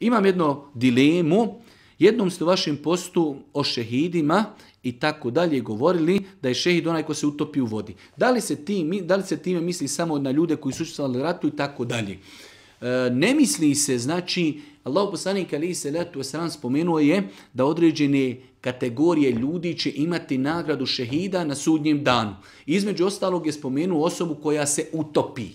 Imam jedno dilemu, jednom ste u vašem postu o šehidima i tako dalje govorili da je šehid onaj ko se utopi u vodi. Da li se, ti, da li se time misli samo na ljude koji su učestvali ratu i tako dalje? E, ne misli se, znači, Allah poslanik Ali se letu osram spomenuo je da određene kategorije ljudi će imati nagradu šehida na sudnjem danu. Između ostalog je spomenuo osobu koja se utopi.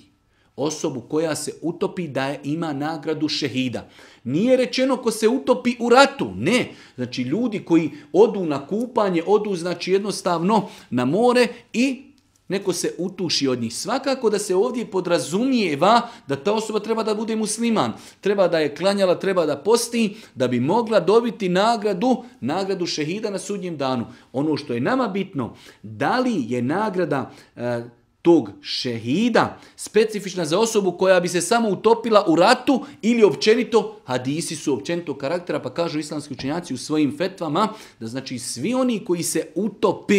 Osobu koja se utopi da ima nagradu šehida. Nije rečeno ko se utopi u ratu, ne. Znači ljudi koji odu na kupanje, odu znači jednostavno na more i neko se utuši od njih. Svakako da se ovdje podrazumijeva da ta osoba treba da bude musliman. Treba da je klanjala, treba da posti, da bi mogla dobiti nagradu, nagradu šehida na sudnjem danu. Ono što je nama bitno, da li je nagrada... E, tog šehida, specifična za osobu koja bi se samo utopila u ratu ili općenito, hadisi su općenito karaktera, pa kažu islamski učenjaci u svojim fetvama, da znači svi oni koji se utope,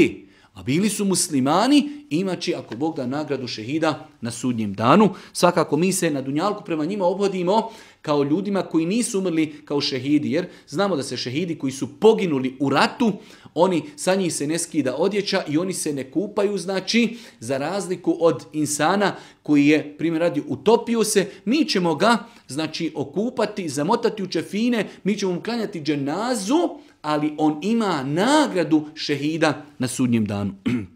a bili su muslimani, imaći ako Bog da nagradu šehida na sudnjem danu. Svakako mi se na Dunjalku prema njima obhodimo kao ljudima koji nisu umrli kao šehidi, jer znamo da se šehidi koji su poginuli u ratu, oni sa njih se ne skida odjeća i oni se ne kupaju, znači, za razliku od insana koji je, primjer radi, utopio se, mi ćemo ga, znači, okupati, zamotati u čefine, mi ćemo mu klanjati dženazu, ali on ima nagradu šehida na sudnjem danu.